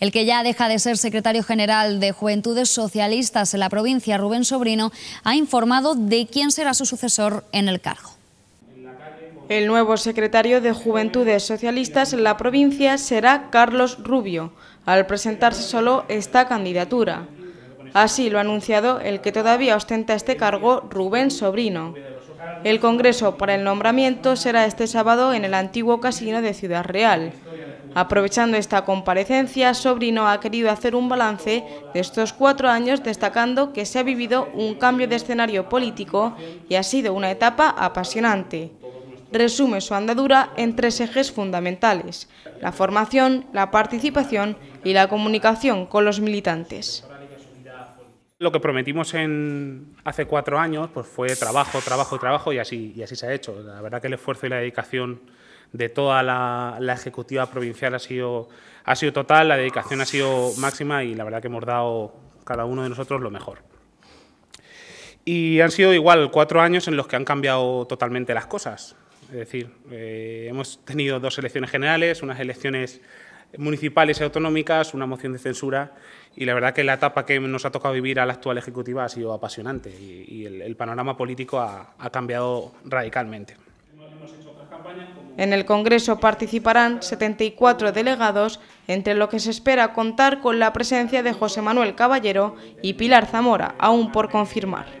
El que ya deja de ser secretario general de Juventudes Socialistas en la provincia, Rubén Sobrino, ha informado de quién será su sucesor en el cargo. El nuevo secretario de Juventudes Socialistas en la provincia será Carlos Rubio, al presentarse solo esta candidatura. Así lo ha anunciado el que todavía ostenta este cargo, Rubén Sobrino. El Congreso para el nombramiento será este sábado en el antiguo casino de Ciudad Real. Aprovechando esta comparecencia, Sobrino ha querido hacer un balance de estos cuatro años, destacando que se ha vivido un cambio de escenario político y ha sido una etapa apasionante. Resume su andadura en tres ejes fundamentales, la formación, la participación y la comunicación con los militantes. Lo que prometimos en hace cuatro años pues fue trabajo, trabajo, trabajo y así, y así se ha hecho. La verdad que el esfuerzo y la dedicación de toda la, ejecutiva provincial ha sido, ha sido total, la dedicación ha sido máxima y la verdad que hemos dado cada uno de nosotros lo mejor. Y han sido igual cuatro años en los que han cambiado totalmente las cosas. Es decir, eh, hemos tenido dos elecciones generales, unas elecciones municipales y autonómicas, una moción de censura y la verdad que la etapa que nos ha tocado vivir a la actual ejecutiva ha sido apasionante y, el, panorama político ha cambiado radicalmente. En el Congreso participarán 74 delegados, entre lo que se espera contar con la presencia de José Manuel Caballero y Pilar Zamora, aún por confirmar.